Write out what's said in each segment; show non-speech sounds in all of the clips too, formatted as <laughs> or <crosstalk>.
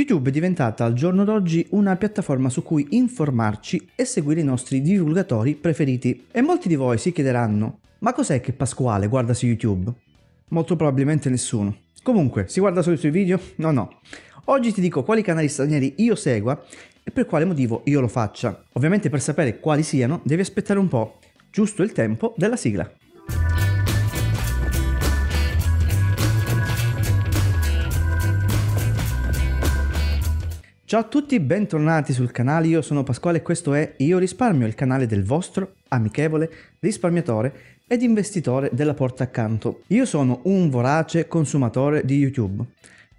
YouTube è diventata al giorno d'oggi una piattaforma su cui informarci e seguire i nostri divulgatori preferiti. E molti di voi si chiederanno, ma cos'è che Pasquale guarda su YouTube? Molto probabilmente nessuno. Comunque, si guarda solo i suoi video? No, no. Oggi ti dico quali canali stranieri io segua e per quale motivo io lo faccia. Ovviamente per sapere quali siano devi aspettare un po', giusto il tempo della sigla. Ciao a tutti, bentornati sul canale, io sono Pasquale e questo è Io risparmio, il canale del vostro amichevole risparmiatore ed investitore della porta accanto. Io sono un vorace consumatore di YouTube.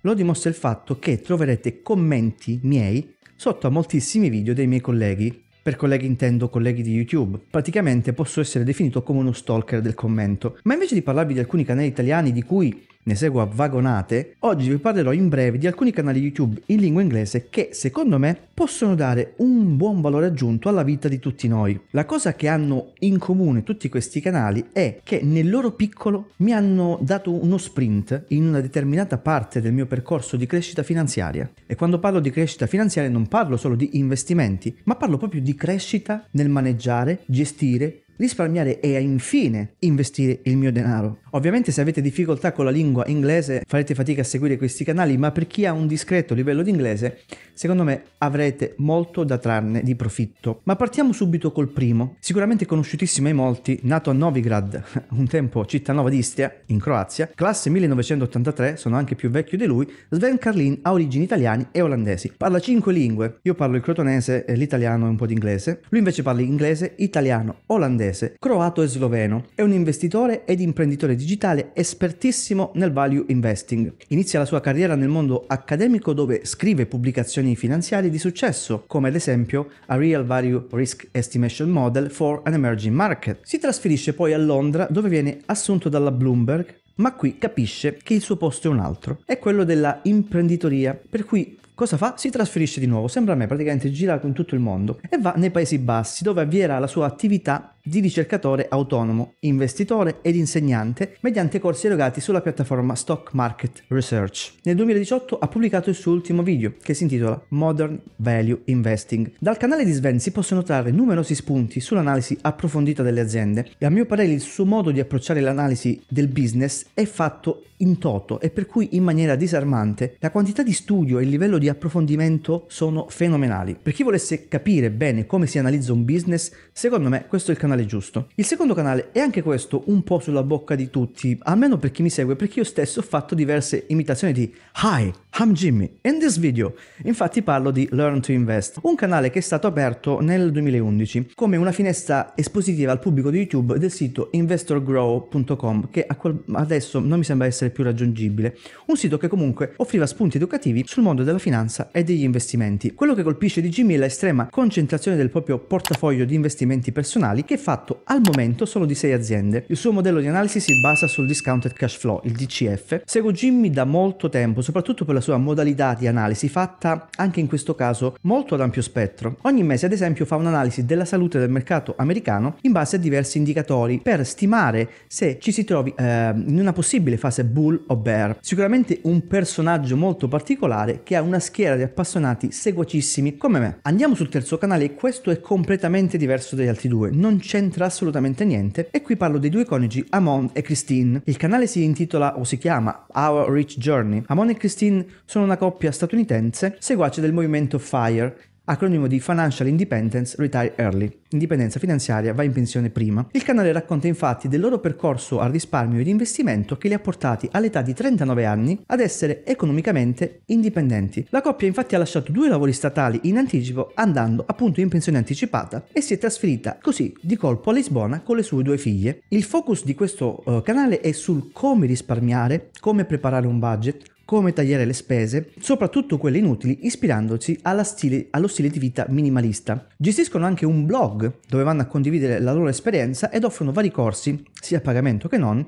Lo dimostra il fatto che troverete commenti miei sotto a moltissimi video dei miei colleghi. Per colleghi intendo colleghi di YouTube. Praticamente posso essere definito come uno stalker del commento. Ma invece di parlarvi di alcuni canali italiani di cui ne seguo a vagonate, oggi vi parlerò in breve di alcuni canali YouTube in lingua inglese che, secondo me, possono dare un buon valore aggiunto alla vita di tutti noi. La cosa che hanno in comune tutti questi canali è che nel loro piccolo mi hanno dato uno sprint in una determinata parte del mio percorso di crescita finanziaria. E quando parlo di crescita finanziaria non parlo solo di investimenti, ma parlo proprio di crescita nel maneggiare, gestire, risparmiare e infine investire il mio denaro. Ovviamente se avete difficoltà con la lingua inglese farete fatica a seguire questi canali, ma per chi ha un discreto livello di inglese, secondo me avrete molto da trarne di profitto. Ma partiamo subito col primo, sicuramente conosciutissimo ai molti, nato a Novigrad, <laughs> un tempo città nuova di Istria, in Croazia, classe 1983, sono anche più vecchio di lui, Sven Carlin ha origini italiane e olandesi. Parla cinque lingue, io parlo il crotonese, l'italiano e un po' di inglese, lui invece parla inglese, italiano, olandese inglese, croato e sloveno. È un investitore ed imprenditore digitale espertissimo nel value investing. Inizia la sua carriera nel mondo accademico dove scrive pubblicazioni finanziarie di successo, come ad esempio A Real Value Risk Estimation Model for an Emerging Market. Si trasferisce poi a Londra dove viene assunto dalla Bloomberg ma qui capisce che il suo posto è un altro, è quello della imprenditoria, per cui cosa fa? Si trasferisce di nuovo, sembra a me, praticamente gira con tutto il mondo e va nei Paesi Bassi dove avvierà la sua attività di ricercatore autonomo, investitore ed insegnante mediante corsi erogati sulla piattaforma Stock Market Research. Nel 2018 ha pubblicato il suo ultimo video che si intitola Modern Value Investing. Dal canale di Sven si possono trarre numerosi spunti sull'analisi approfondita delle aziende e a mio parere il suo modo di approcciare l'analisi del business è fatto in toto e per cui in maniera disarmante la quantità di studio e il livello di approfondimento sono fenomenali. Per chi volesse capire bene come si analizza un business, secondo me questo è il canale canale giusto. Il secondo canale è anche questo un po' sulla bocca di tutti, almeno per chi mi segue, perché io stesso ho fatto diverse imitazioni di Hi, I'm Jimmy, in this video. Infatti parlo di Learn to Invest, un canale che è stato aperto nel 2011 come una finestra espositiva al pubblico di YouTube del sito investorgrow.com che adesso non mi sembra essere più raggiungibile, un sito che comunque offriva spunti educativi sul mondo della finanza e degli investimenti. Quello che colpisce di Jimmy è l'estrema concentrazione del proprio portafoglio di investimenti personali che fatto al momento solo di 6 aziende. Il suo modello di analisi si basa sul discounted cash flow, il DCF. Seguo Jimmy da molto tempo, soprattutto per la sua modalità di analisi fatta anche in questo caso molto ad ampio spettro. Ogni mese ad esempio fa un'analisi della salute del mercato americano in base a diversi indicatori per stimare se ci si trovi eh, in una possibile fase bull o bear. Sicuramente un personaggio molto particolare che ha una schiera di appassionati seguacissimi come me. Andiamo sul terzo canale e questo è completamente diverso dagli altri due. Non c'è c'entra assolutamente niente e qui parlo dei due coniugi Amon e Christine. Il canale si intitola o si chiama Our Rich Journey. Amon e Christine sono una coppia statunitense seguace del movimento FIRE acronimo di Financial Independence Retire Early, indipendenza finanziaria va in pensione prima. Il canale racconta infatti del loro percorso al risparmio ed investimento che li ha portati all'età di 39 anni ad essere economicamente indipendenti. La coppia infatti ha lasciato due lavori statali in anticipo andando appunto in pensione anticipata e si è trasferita così di colpo a Lisbona con le sue due figlie. Il focus di questo uh, canale è sul come risparmiare, come preparare un budget, come tagliare le spese, soprattutto quelle inutili, ispirandosi stile, allo stile di vita minimalista. Gestiscono anche un blog dove vanno a condividere la loro esperienza ed offrono vari corsi, sia a pagamento che non,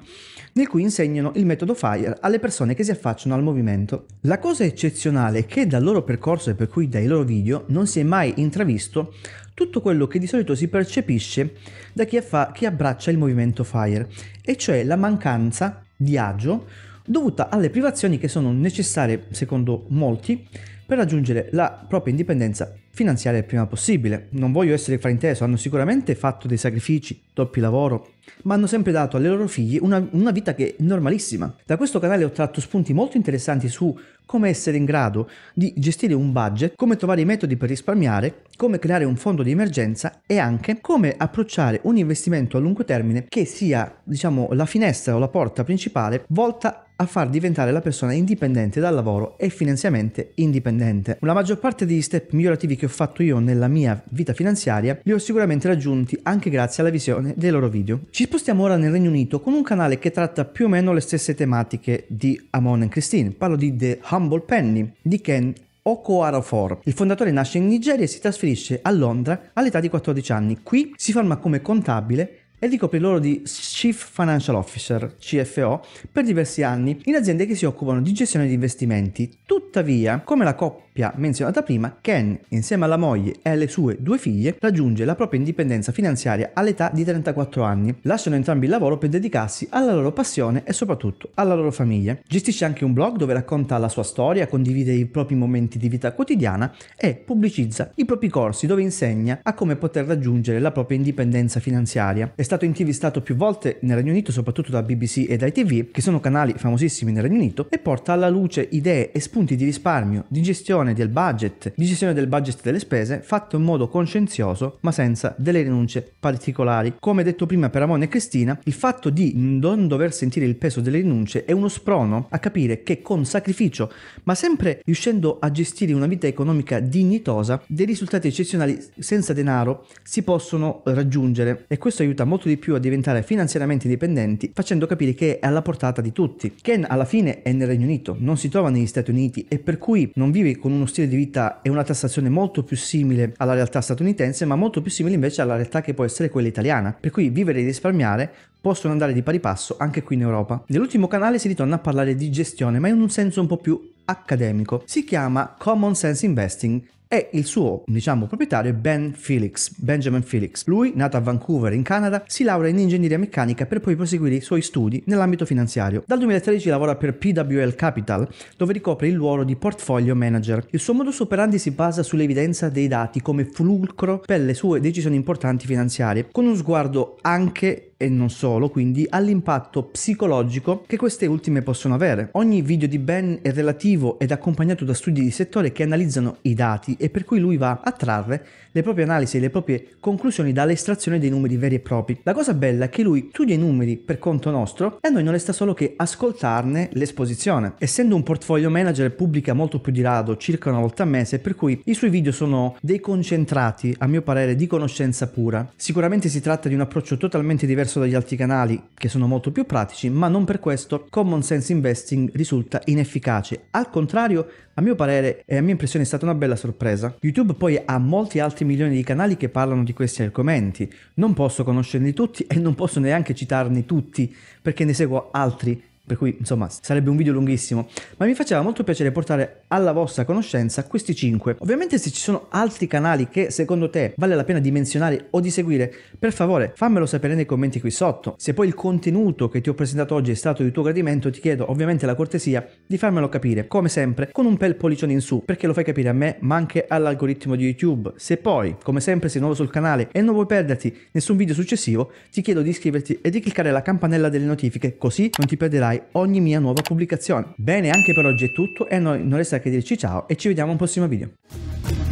nel cui insegnano il metodo FIRE alle persone che si affacciano al movimento. La cosa eccezionale è che dal loro percorso e per cui dai loro video non si è mai intravisto tutto quello che di solito si percepisce da chi, affa- chi abbraccia il movimento FIRE, e cioè la mancanza di agio dovuta alle privazioni che sono necessarie, secondo molti, per raggiungere la propria indipendenza finanziaria il prima possibile. Non voglio essere frainteso, hanno sicuramente fatto dei sacrifici, troppi lavoro, ma hanno sempre dato alle loro figlie una, una vita che è normalissima. Da questo canale ho tratto spunti molto interessanti su come essere in grado di gestire un budget, come trovare i metodi per risparmiare, come creare un fondo di emergenza e anche come approcciare un investimento a lungo termine che sia, diciamo, la finestra o la porta principale volta a far diventare la persona indipendente dal lavoro e finanziariamente indipendente. La maggior parte degli step migliorativi che ho fatto io nella mia vita finanziaria li ho sicuramente raggiunti anche grazie alla visione dei loro video. Ci spostiamo ora nel Regno Unito con un canale che tratta più o meno le stesse tematiche di Amon e Christine. Parlo di The Humble Penny di Ken Oko Arafor. Il fondatore nasce in Nigeria e si trasferisce a Londra all'età di 14 anni. Qui si forma come contabile e di il ruolo di Chief Financial Officer, CFO, per diversi anni in aziende che si occupano di gestione di investimenti. Tuttavia, come la coppia menzionata prima, Ken, insieme alla moglie e alle sue due figlie, raggiunge la propria indipendenza finanziaria all'età di 34 anni. Lasciano entrambi il lavoro per dedicarsi alla loro passione e soprattutto alla loro famiglia. Gestisce anche un blog dove racconta la sua storia, condivide i propri momenti di vita quotidiana e pubblicizza i propri corsi dove insegna a come poter raggiungere la propria indipendenza finanziaria. È stato stato intervistato più volte nel Regno Unito, soprattutto da BBC e da ITV, che sono canali famosissimi nel Regno Unito, e porta alla luce idee e spunti di risparmio, di gestione del budget, di gestione del budget delle spese, fatto in modo conscienzioso ma senza delle rinunce particolari. Come detto prima per Amone e Cristina, il fatto di non dover sentire il peso delle rinunce è uno sprono a capire che con sacrificio, ma sempre riuscendo a gestire una vita economica dignitosa, dei risultati eccezionali senza denaro si possono raggiungere e questo aiuta molto molto di più a diventare finanziariamente indipendenti, facendo capire che è alla portata di tutti. Ken alla fine è nel Regno Unito, non si trova negli Stati Uniti e per cui non vive con uno stile di vita e una tassazione molto più simile alla realtà statunitense, ma molto più simile invece alla realtà che può essere quella italiana. Per cui vivere e risparmiare possono andare di pari passo anche qui in Europa. Nell'ultimo canale si ritorna a parlare di gestione, ma in un senso un po' più accademico. Si chiama Common Sense Investing e il suo, diciamo, proprietario è Ben Felix, Benjamin Felix. Lui, nato a Vancouver in Canada, si laurea in ingegneria meccanica per poi proseguire i suoi studi nell'ambito finanziario. Dal 2013 lavora per PWL Capital, dove ricopre il ruolo di portfolio manager. Il suo modus operandi si basa sull'evidenza dei dati come fulcro per le sue decisioni importanti finanziarie, con un sguardo anche e non solo, quindi all'impatto psicologico che queste ultime possono avere. Ogni video di Ben è relativo ed accompagnato da studi di settore che analizzano i dati e per cui lui va a trarre le proprie analisi e le proprie conclusioni dall'estrazione dei numeri veri e propri. La cosa bella è che lui studia i numeri per conto nostro e a noi non resta solo che ascoltarne l'esposizione. Essendo un portfolio manager pubblica molto più di rado, circa una volta al mese, per cui i suoi video sono dei concentrati, a mio parere, di conoscenza pura. Sicuramente si tratta di un approccio totalmente diverso diverso dagli altri canali che sono molto più pratici, ma non per questo Common Sense Investing risulta inefficace. Al contrario, a mio parere e a mia impressione è stata una bella sorpresa. YouTube poi ha molti altri milioni di canali che parlano di questi argomenti. Non posso conoscerli tutti e non posso neanche citarne tutti perché ne seguo altri per cui, insomma, sarebbe un video lunghissimo, ma mi faceva molto piacere portare alla vostra conoscenza questi 5. Ovviamente se ci sono altri canali che secondo te vale la pena di menzionare o di seguire, per favore fammelo sapere nei commenti qui sotto. Se poi il contenuto che ti ho presentato oggi è stato di tuo gradimento, ti chiedo ovviamente la cortesia di farmelo capire, come sempre, con un bel pollicione in su, perché lo fai capire a me, ma anche all'algoritmo di YouTube. Se poi, come sempre, sei nuovo sul canale e non vuoi perderti nessun video successivo, ti chiedo di iscriverti e di cliccare la campanella delle notifiche, così non ti perderai riceverai ogni mia nuova pubblicazione. Bene, anche per oggi è tutto e a noi non resta che dirci ciao e ci vediamo al prossimo video.